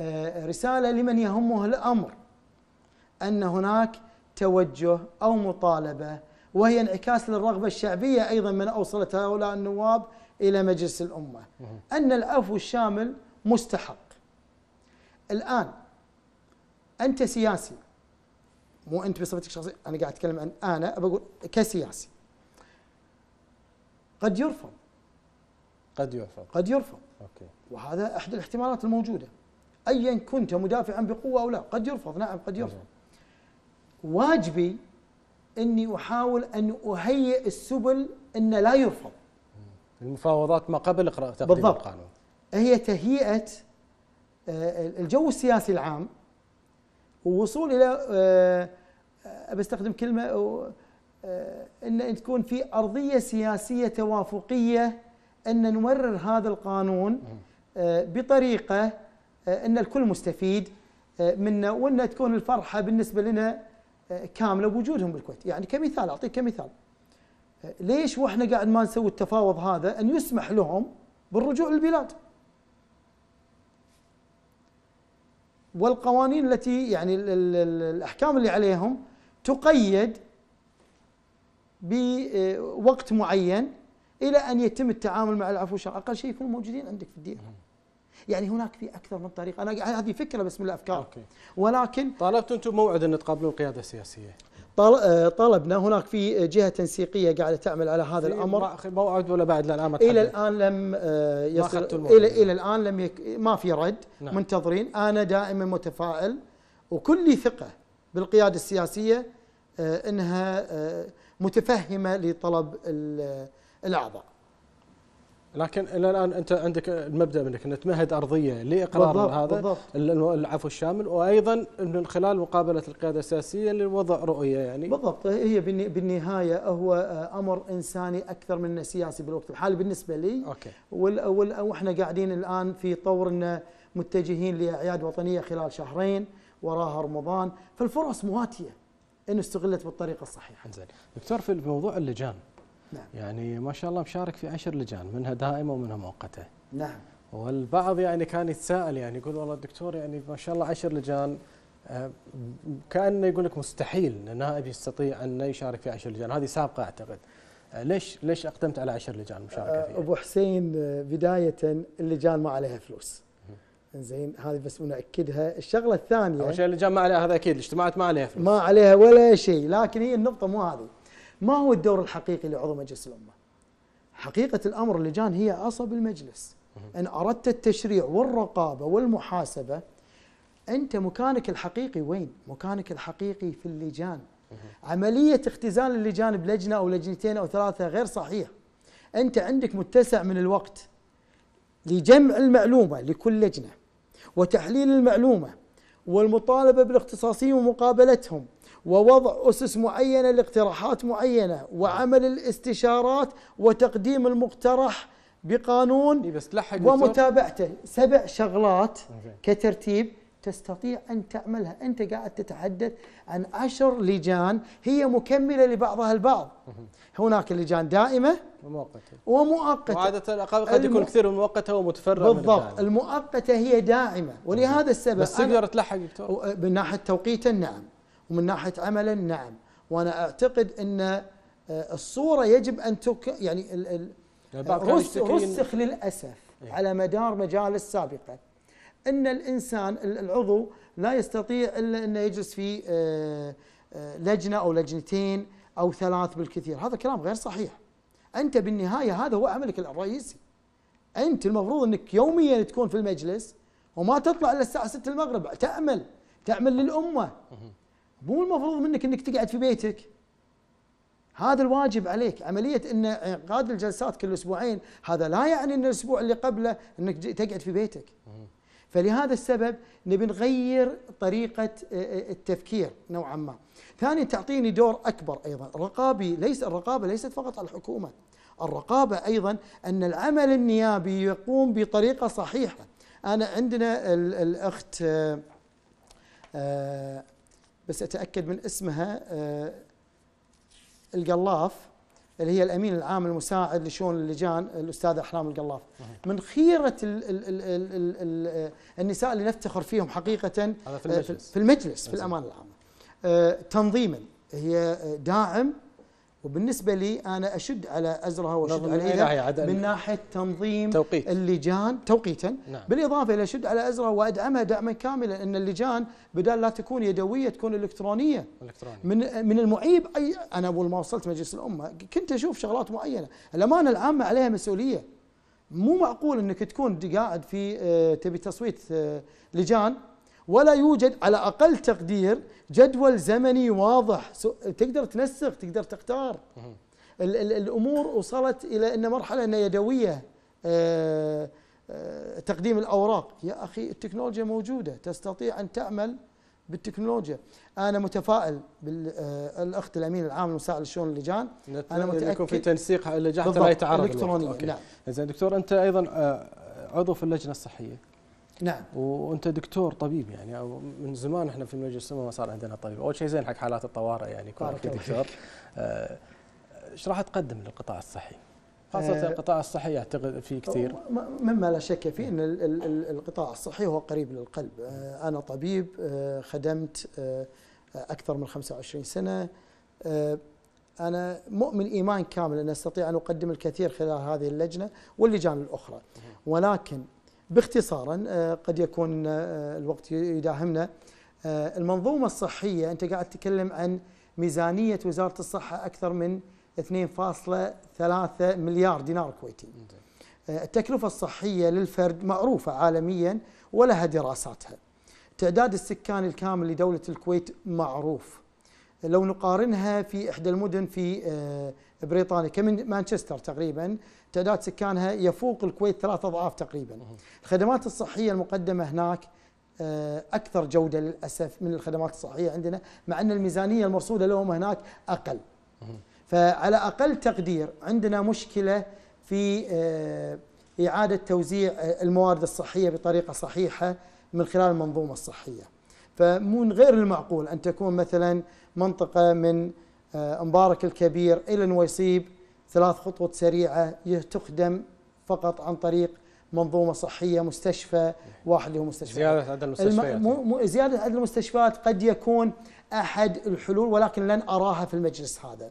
أه رسالة لمن يهمه الأمر ان هناك توجه او مطالبه وهي انعكاس للرغبه الشعبيه ايضا من اوصلت هؤلاء النواب الى مجلس الامه ان العفو الشامل مستحق. الان انت سياسي مو انت بصفتك شخصيه انا قاعد اتكلم عن انا بقول كسياسي قد يرفض قد يرفض قد يرفض اوكي وهذا احد الاحتمالات الموجوده ايا كنت مدافعا بقوه او لا قد يرفض نعم قد يرفض واجبي اني احاول ان اهيئ السبل ان لا يرفض. المفاوضات ما قبل اقراء تقديم بالضبط. القانون. هي تهيئه آه، الجو السياسي العام ووصول الى آه، بستخدم كلمه آه، ان تكون في ارضيه سياسيه توافقيه ان نمرر هذا القانون بطريقه ان الكل مستفيد منه وان تكون الفرحه بالنسبه لنا كامله بوجودهم بالكويت يعني كمثال اعطيك كمثال ليش واحنا قاعد ما نسوي التفاوض هذا ان يسمح لهم بالرجوع للبلاد والقوانين التي يعني الاحكام اللي عليهم تقيد بوقت معين الى ان يتم التعامل مع العفو الشرعي، اقل شيء يكونوا موجودين عندك في الديره يعني هناك في اكثر من طريقه انا هذه فكره بس من الافكار أوكي. ولكن طالبتوا انتم موعد ان تقابلون القياده السياسيه آه، طلبنا هناك في جهه تنسيقيه قاعده تعمل على هذا الامر موعد ولا بعد الان ما الى الان لم آه، يصل الى الى الان لم يك ما في رد نعم. منتظرين انا دائما متفائل وكلي ثقه بالقياده السياسيه آه، انها متفهمه لطلب الاعضاء لكن الى الان انت عندك المبدا منك ان تمهد ارضيه لاقرار هذا بالضبط العفو الشامل وايضا من خلال مقابله القياده السياسيه لوضع رؤيه يعني بالضبط هي بالنهايه هو امر انساني اكثر من سياسي بالوقت الحالي بالنسبه لي اوكي واحنا قاعدين الان في طور ان متجهين لاعياد وطنيه خلال شهرين وراها رمضان فالفرص مواتيه ان استغلت بالطريقه الصحيحه. زين دكتور في موضوع اللجان نعم. يعني ما شاء الله مشارك في عشر لجان منها دائمه ومنها مؤقته نعم والبعض يعني كان يتساءل يعني يقول والله الدكتور يعني ما شاء الله عشر لجان آه، كانه يقول لك مستحيل ان نائب يستطيع انه يشارك في عشر لجان هذه سابقه اعتقد آه، ليش ليش اقدمت على عشر لجان مشاركه آه، فيها؟ ابو حسين بدايه اللجان ما عليها فلوس زين هذه بس ناكدها الشغله الثانيه اول شيء اللجان ما عليها هذا اكيد الاجتماعات ما عليها فلوس ما عليها ولا شيء لكن هي النقطه مو هذه ما هو الدور الحقيقي لعضو مجلس الأمة حقيقة الأمر اللجان هي عصب المجلس إن أردت التشريع والرقابة والمحاسبة أنت مكانك الحقيقي وين؟ مكانك الحقيقي في اللجان عملية اختزال اللجان بلجنة أو لجنتين أو ثلاثة غير صحيح أنت عندك متسع من الوقت لجمع المعلومة لكل لجنة وتحليل المعلومة والمطالبة بالاختصاصيين ومقابلتهم ووضع أسس معينة لاقتراحات معينة وعمل الاستشارات وتقديم المقترح بقانون إيه، بس ومتابعته سبع شغلات كترتيب تستطيع أن تعملها أنت قاعد تتحدث عن عشر لجان هي مكملة لبعضها البعض هناك لجان دائمة ومؤقتة ومؤقتة وعادة قد يكون كثير من مؤقتة ومتفرغة بالضبط المؤقتة هي داعمة ولهذا السبب بس تقدر تلحق دكتور من ناحية توقيتا نعم ومن ناحيه عملا نعم وانا اعتقد ان آه، الصوره يجب ان تك يعني ال ال رسخ للاسف إيه. على مدار مجالس سابقه ان الانسان العضو لا يستطيع الا انه يجلس في آه، آه، لجنه او لجنتين او ثلاث بالكثير هذا كلام غير صحيح انت بالنهايه هذا هو عملك الرئيسي انت المفروض انك يوميا تكون في المجلس وما تطلع الا الساعه 6 المغرب تعمل تعمل للامه مو المفروض منك انك تقعد في بيتك هذا الواجب عليك عملية ان انعقاد الجلسات كل اسبوعين هذا لا يعني ان الاسبوع اللي قبله انك تقعد في بيتك فلهذا السبب نبي نغير طريقة آه، آه، التفكير نوعا ما ثاني تعطيني دور أكبر أيضا رقابي ليس الرقابة ليست فقط على الحكومة الرقابة أيضا أن العمل النيابي يقوم بطريقة صحيحة أنا عندنا الأخت آه، بس أتأكد من اسمها آه، القلاف اللي هي الامين العام المساعد لشؤون اللجان الاستاذ احلام القلاف من خيره الـ الـ الـ الـ الـ آه، النساء اللي نفتخر فيهم حقيقه آه، في المجلس في المجلس في الامان العام تنظيما هي داعم وبالنسبه لي انا اشد على ازرها واشد إيه، على من ناحيه تنظيم توقيت. اللجان توقيتا نعم. بالاضافه الى اشد على ازرها وادعمها دعما كاملا ان اللجان بدل لا تكون يدويه تكون الكترونيه الكترونيه من من المعيب اي انا اول ما وصلت مجلس الامه كنت اشوف شغلات معينه الامانه العامه عليها مسؤوليه مو معقول انك تكون قاعد في آه، تبي تصويت آه، لجان ولا يوجد على اقل تقدير جدول زمني واضح تقدر تنسق تقدر تختار ال ال الامور وصلت الى ان مرحله انها يدويه آه، آه، تقديم الاوراق يا اخي التكنولوجيا موجوده تستطيع ان تعمل بالتكنولوجيا انا متفائل بالاخت آه، الامين العام المساعد لشؤون اللجان انا متاكد يكون في تنسيق اللجان لا يتعرض الكتروني نعم زين دكتور انت ايضا عضو في اللجنه الصحيه نعم وانت دكتور طبيب يعني او من زمان احنا في المجلس ما صار عندنا طبيب اول شيء زين حق حالات الطوارئ يعني كونك دكتور آه، ايش راح تقدم للقطاع الصحي؟ خاصة آه، القطاع الصحي اعتقد فيه كثير مما لا شك فيه ان القطاع الصحي هو قريب للقلب انا طبيب خدمت اكثر من 25 سنه انا مؤمن ايمان كامل ان استطيع ان اقدم الكثير خلال هذه اللجنه واللجان الاخرى ولكن باختصارا آه، قد يكون آه، الوقت يداهمنا آه، المنظومة الصحية أنت قاعد تتكلم عن ميزانية وزارة الصحة أكثر من 2.3 مليار دينار كويتي التكلفة الصحية للفرد معروفة عالميا ولها دراساتها تعداد السكان الكامل لدولة الكويت معروف لو نقارنها في إحدى المدن في بريطانيا كمن مانشستر تقريبا تعداد سكانها يفوق الكويت ثلاث أضعاف تقريبا الخدمات الصحية المقدمة هناك آه، أكثر جودة للأسف من الخدمات الصحية عندنا مع أن الميزانية المرصودة لهم هناك أقل فعلى أقل تقدير عندنا مشكلة في آه، إعادة توزيع آه، الموارد الصحية بطريقة صحيحة من خلال المنظومة الصحية فمن غير المعقول أن تكون مثلا منطقة من مبارك الكبير إلى نويصيب ثلاث خطوط سريعة تخدم فقط عن طريق منظومه صحيه مستشفى واحد اللي هو مستشفى زياده عدد المستشفيات زياده عدد المستشفيات قد يكون احد الحلول ولكن لن اراها في المجلس هذا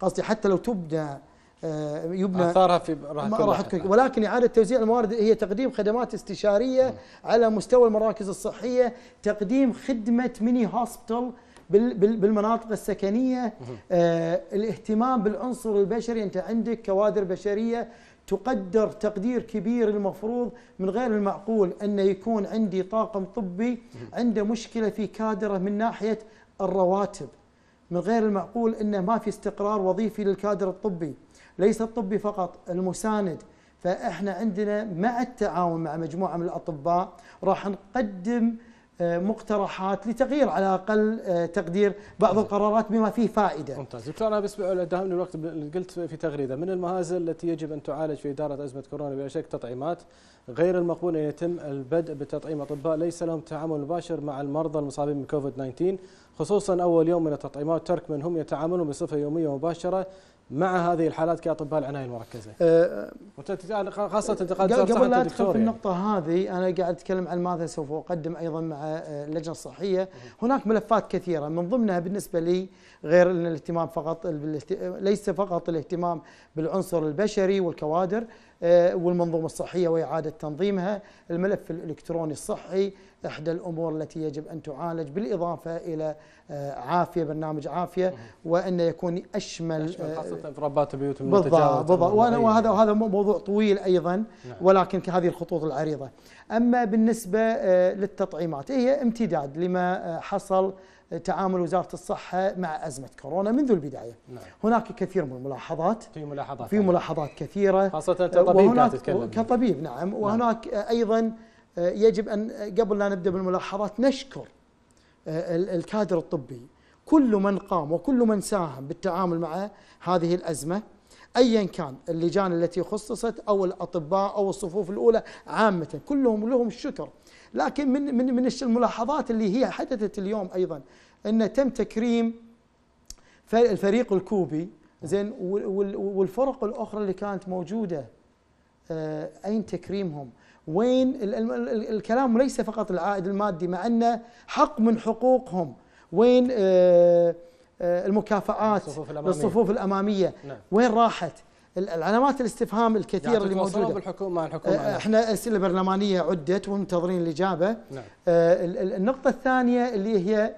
قصدي حتى لو تبنى آه، يبنى اثارها في راح راح تكون ولكن اعاده توزيع الموارد هي تقديم خدمات استشاريه م. على مستوى المراكز الصحيه تقديم خدمه ميني هوسبيتال بالمناطق السكنيه آه، الاهتمام بالعنصر البشري انت عندك كوادر بشريه تقدر تقدير كبير المفروض من غير المعقول أن يكون عندي طاقم طبي عنده مشكلة في كادره من ناحية الرواتب من غير المعقول أنه ما في استقرار وظيفي للكادر الطبي ليس الطبي فقط المساند فإحنا عندنا مع التعاون مع مجموعة من الأطباء راح نقدم آه، مقترحات لتغيير على اقل آه، تقدير بعض القرارات بما فيه فائده. ممتاز، دكتور انا بس داهمني الوقت قلت في تغريده من المهازل التي يجب ان تعالج في اداره ازمه كورونا بلا شك تطعيمات غير المقبول ان يتم البدء بتطعيم اطباء ليس لهم تعامل مباشر مع المرضى المصابين بكوفيد 19 خصوصا اول يوم من التطعيمات ترك منهم يتعاملون بصفه يوميه مباشره مع هذه الحالات كاطباء العنايه المركزه؟ أه خاصه انتقاد قبل لا ادخل في النقطه هذه انا قاعد اتكلم عن ماذا سوف اقدم ايضا مع اللجنه أه، الصحيه، هناك ملفات كثيره من ضمنها بالنسبه لي غير الاهتمام فقط ليس فقط الاهتمام بالعنصر البشري والكوادر، آه، والمنظومة الصحية وإعادة تنظيمها الملف الإلكتروني الصحي إحدى الأمور التي يجب أن تعالج بالإضافة إلى آه، عافية برنامج عافية وأن يكون أشمل أشمل آه، خاصة ربات البيوت المتجاوره بالضبط وهذا وهذا موضوع طويل أيضا نعم. ولكن كهذه الخطوط العريضة أما بالنسبة للتطعيمات هي امتداد لما حصل تعامل وزاره الصحه مع ازمه كورونا منذ البدايه. نعم. هناك كثير من الملاحظات في ملاحظات في ملاحظات نعم. كثيره خاصه كطبيب كان تتكلم كطبيب نعم, نعم. وهناك ايضا آه، يجب ان آه، قبل لا نبدا بالملاحظات نشكر آه، الكادر الطبي كل من قام وكل من ساهم بالتعامل مع هذه الازمه ايا كان اللجان التي خصصت او الاطباء او الصفوف الاولى عامه كلهم لهم الشكر لكن من من من الملاحظات اللي هي حدثت اليوم ايضا ان تم تكريم الفريق الكوبي زين والفرق الاخرى اللي كانت موجوده آه، اين تكريمهم؟ وين الكلام ليس فقط العائد المادي مع انه حق من حقوقهم وين آه، آه، المكافآت للصفوف الاماميه, الأمامية نعم. وين راحت؟ العلامات الاستفهام الكثيره يعني اللي موجوده بالحكومه الحكومه آه، احنا اسئله برلمانيه عدت ومنتظرين الاجابه نعم. آه النقطه الثانيه اللي هي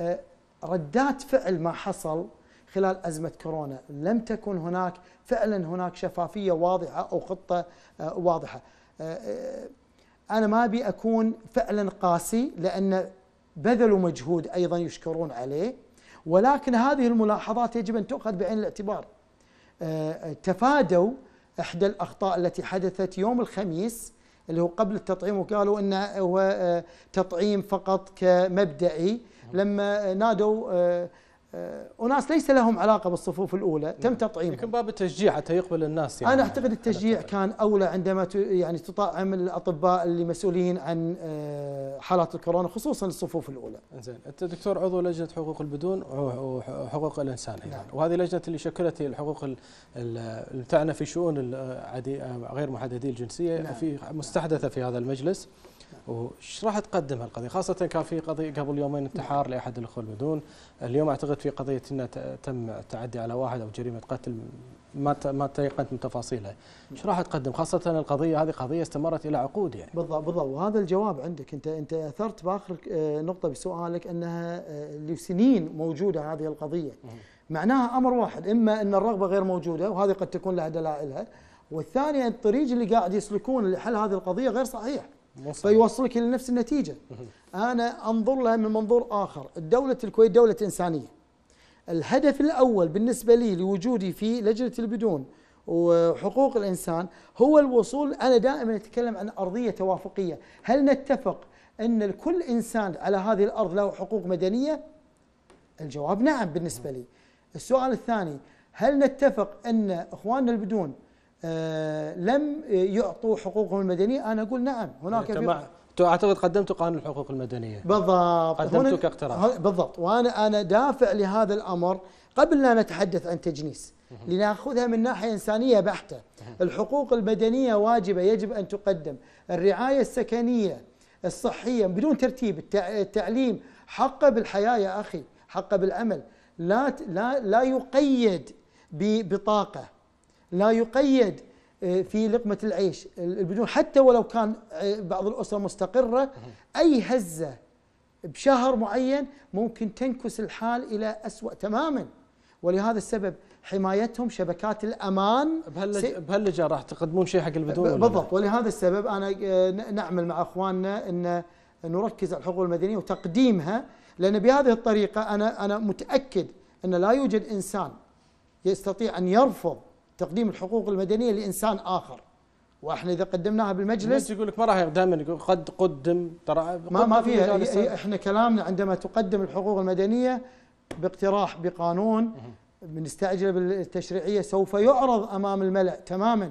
آه ردات فعل ما حصل خلال ازمه كورونا لم تكن هناك فعلا هناك شفافيه واضحه او خطه آه واضحه آه، آه، انا ما ابي اكون فعلا قاسي لان بذلوا مجهود ايضا يشكرون عليه ولكن هذه الملاحظات يجب ان تؤخذ بعين الاعتبار تفادوا احدى الاخطاء التي حدثت يوم الخميس اللي هو قبل التطعيم وقالوا انه هو آه، تطعيم فقط كمبدئي نعم. لما آه، نادوا آه، آه، اناس ليس لهم علاقه بالصفوف الاولى تم نعم. تطعيمهم لكن باب التشجيع حتى يقبل الناس يعني انا اعتقد التشجيع كان اولى عندما يعني تطعم الاطباء اللي مسؤولين عن آه، حالات الكورونا خصوصا الصفوف الاولى. زين انت دكتور عضو لجنه حقوق البدون وحقوق الانسان ايضا نعم. وهذه لجنه اللي شكلت الحقوق تعنى في شؤون آه، غير محددي الجنسيه نعم. في مستحدثه في هذا المجلس وش راح تقدم هالقضيه خاصه كان في قضيه قبل يومين انتحار لاحد الاخوه المدون اليوم اعتقد في قضيه انه تم التعدي على واحد او جريمه قتل ما ما تيقنت من تفاصيلها ايش راح تقدم خاصه القضيه هذه قضيه استمرت الى عقود يعني بالضبط بالضبط وهذا الجواب عندك انت انت اثرت باخر آه، نقطه بسؤالك انها آه، لسنين موجوده هذه القضيه معناها امر واحد اما ان الرغبه غير موجوده وهذه قد تكون لها دلائلها والثاني الطريق اللي قاعد يسلكون لحل هذه القضيه غير صحيح فيوصلك لنفس النتيجه انا انظر لها من منظور اخر دوله الكويت دوله انسانيه الهدف الاول بالنسبه لي لوجودي في لجنه البدون وحقوق الانسان هو الوصول انا دائما اتكلم عن ارضيه توافقيه، هل نتفق ان كل انسان على هذه الارض له حقوق مدنيه؟ الجواب نعم بالنسبه لي. السؤال الثاني هل نتفق ان اخواننا البدون آه، لم يعطوا حقوقهم المدنيه انا اقول نعم هناك يعني اعتقد قدمت قانون الحقوق المدنيه بالضبط قدمت كاقتراح بالضبط وانا انا دافع لهذا الامر قبل لا نتحدث عن تجنيس لناخذها من ناحيه انسانيه بحته الحقوق المدنيه واجبه يجب ان تقدم الرعايه السكنيه الصحيه بدون ترتيب التعليم حقه بالحياه يا اخي حقه بالعمل لا لا لا يقيد ببطاقه لا يقيد آه، في لقمة العيش البدون حتى ولو كان آه، بعض الأسر مستقرة أي هزة بشهر معين ممكن تنكس الحال إلى أسوأ تماما ولهذا السبب حمايتهم شبكات الأمان بهاللجأ بهاللجأ راح تقدمون شيء حق البدون بالضبط ولهذا السبب أنا آه، نعمل مع أخواننا أن نركز على الحقوق المدنية وتقديمها لأن بهذه الطريقة أنا أنا متأكد أن لا يوجد إنسان يستطيع أن يرفض تقديم الحقوق المدنيه لانسان اخر واحنا اذا قدمناها بالمجلس يقول لك ما راح دائما يقول قد قدم ترى ما ما فيها إيه، احنا كلامنا عندما تقدم الحقوق المدنيه باقتراح بقانون بنستعجل بالتشريعيه سوف يعرض امام الملا تماما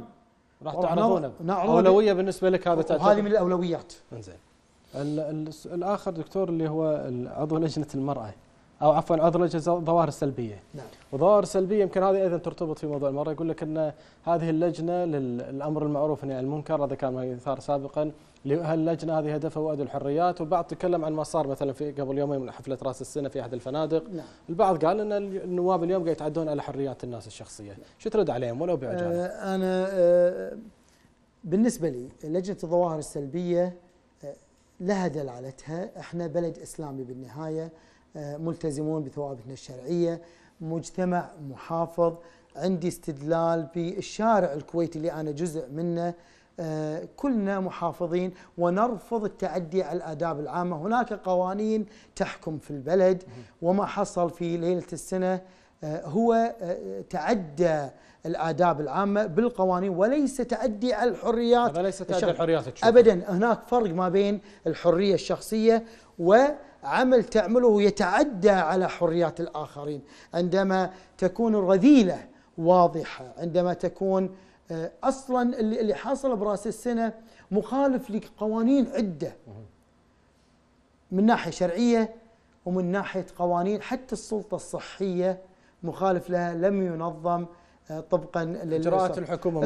راح تعرضونه اولويه بالنسبه لك هذا هذه من الاولويات انزين الاخر دكتور اللي هو عضو لجنه المراه او عفوا اضرج ظواهر سلبيه نعم وظواهر سلبيه يمكن هذه ايضا ترتبط في موضوع المره يقول لك ان هذه اللجنه للامر المعروف عن المنكر هذا كان ما يثار سابقا هاللجنه هذه هدفها وادي الحريات والبعض تكلم عن ما صار مثلا في قبل يومين من حفله راس السنه في احد الفنادق نعم. البعض قال ان النواب اليوم قاعد يتعدون على حريات الناس الشخصيه نعم. شو ترد عليهم ولو باعجاب آه انا آه بالنسبه لي لجنه الظواهر السلبيه آه، لها دلالتها احنا بلد اسلامي بالنهايه ملتزمون بثوابتنا الشرعيه مجتمع محافظ عندي استدلال بالشارع الكويتي اللي انا جزء منه آه، كلنا محافظين ونرفض التعدي على الاداب العامه، هناك قوانين تحكم في البلد وما حصل في ليله السنه آه، هو آه، تعدى الاداب العامه بالقوانين وليس تعدي على الحريات هذا ليس تعدي الحريات ابدا هناك فرق ما بين الحريه الشخصيه و عمل تعمله يتعدى على حريات الآخرين عندما تكون الرذيلة واضحة عندما تكون آه، أصلا اللي حاصل برأس السنة مخالف لقوانين عدة من ناحية شرعية ومن ناحية قوانين حتى السلطة الصحية مخالف لها لم ينظم آه، طبقا للإجراءات الحكومة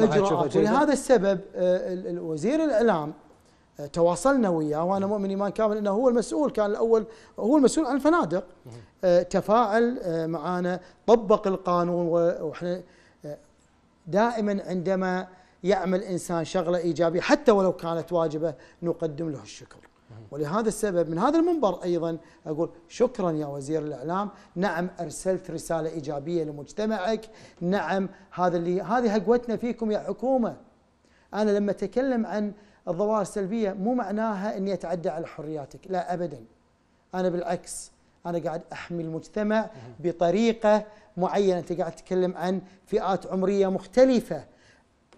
ولهذا السبب آه، وزير الإعلام تواصلنا وياه وانا مؤمن ايمان كامل انه هو المسؤول كان الاول هو المسؤول عن الفنادق آه، تفاعل آه، معانا طبق القانون واحنا آه، دائما عندما يعمل انسان شغله ايجابيه حتى ولو كانت واجبه نقدم له الشكر ولهذا السبب من هذا المنبر ايضا اقول شكرا يا وزير الاعلام نعم ارسلت رساله ايجابيه لمجتمعك نعم هذا اللي هذه هقوتنا فيكم يا حكومه انا لما اتكلم عن الظواهر السلبيه مو معناها اني اتعدى على حرياتك لا ابدا انا بالعكس انا قاعد احمي المجتمع بطريقه معينه انت قاعد تتكلم عن فئات عمريه مختلفه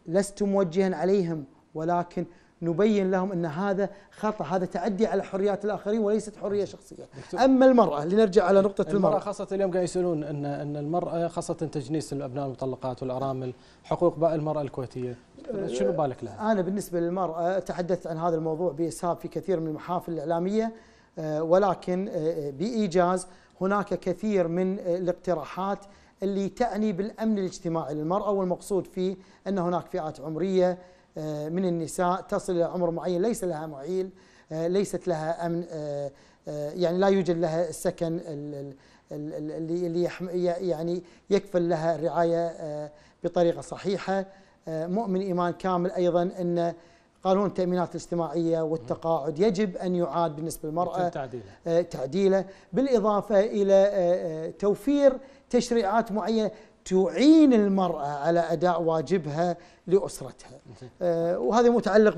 لست موجها عليهم ولكن نبين لهم ان هذا خطا هذا تعدي على حريات الاخرين وليست حريه شخصيه اما المراه لنرجع على نقطه المراه, المرأة خاصه اليوم قاعد يسالون ان ان المراه خاصه تجنيس الابناء المطلقات والارامل حقوق المراه الكويتيه أه، شنو بالك لها انا بالنسبه للمراه تحدثت عن هذا الموضوع باسهاب في كثير من المحافل الاعلاميه أه، ولكن أه، بايجاز هناك كثير من الاقتراحات اللي تعني بالامن الاجتماعي للمراه والمقصود فيه ان هناك فئات عمريه آه، من النساء تصل إلى عمر معين ليس لها معيل آه، ليست لها أمن آه، يعني لا يوجد لها السكن اللي يعني يكفل لها الرعاية بطريقة صحيحة مؤمن إيمان كامل أيضا أن قانون التأمينات الاجتماعية والتقاعد يجب أن يعاد بالنسبة للمرأة تعديله. تعديله بالإضافة إلى توفير تشريعات معينة تعين المرأة على أداء واجبها لأسرتها آه، وهذا متعلق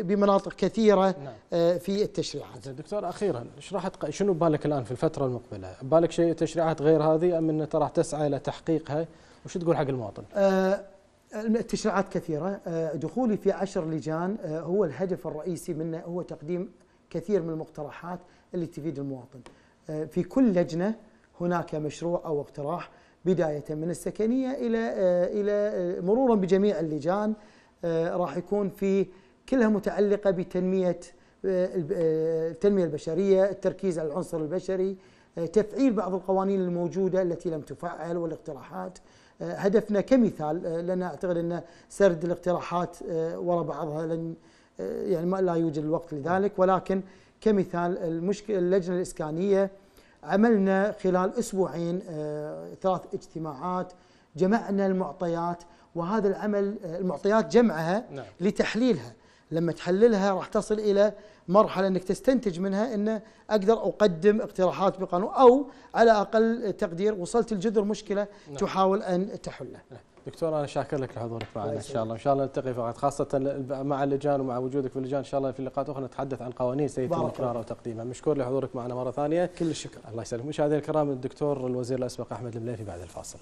بمناطق كثيرة نعم. آه، في التشريعات دكتور أخيرا شرحت شنو بالك الآن في الفترة المقبلة بالك شيء تشريعات غير هذه أم أنت راح تسعى إلى تحقيقها وش تقول حق المواطن آه، التشريعات كثيرة دخولي في عشر لجان هو الهدف الرئيسي منه هو تقديم كثير من المقترحات اللي تفيد المواطن في كل لجنة هناك مشروع أو اقتراح بداية من السكنية إلى آه، إلى آه، مرورا بجميع اللجان آه، راح يكون في كلها متعلقة بتنمية التنمية البشرية التركيز على العنصر البشري تفعيل بعض القوانين الموجودة التي لم تفعل والاقتراحات هدفنا كمثال لأن أعتقد أن سرد الاقتراحات وراء بعضها لن يعني لا يوجد الوقت لذلك ولكن كمثال المشكلة اللجنة الإسكانية عملنا خلال أسبوعين آه، ثلاث اجتماعات جمعنا المعطيات وهذا العمل آه، المعطيات جمعها نعم. لتحليلها لما تحللها راح تصل الى مرحله انك تستنتج منها ان اقدر اقدم اقتراحات بقانون او على اقل تقدير وصلت لجذر مشكله نعم. تحاول ان تحلها نعم. دكتور انا شاكر لك لحضورك معنا ان شاء الله ان شاء الله نلتقي فقط خاصه مع اللجان ومع وجودك في اللجان ان شاء الله في لقاءات اخرى نتحدث عن قوانين سيتم الاقرار وتقديمها مشكور لحضورك معنا مره ثانيه كل الشكر الله يسلمك مشاهدينا الكرام الدكتور الوزير الاسبق احمد المليفي بعد الفاصل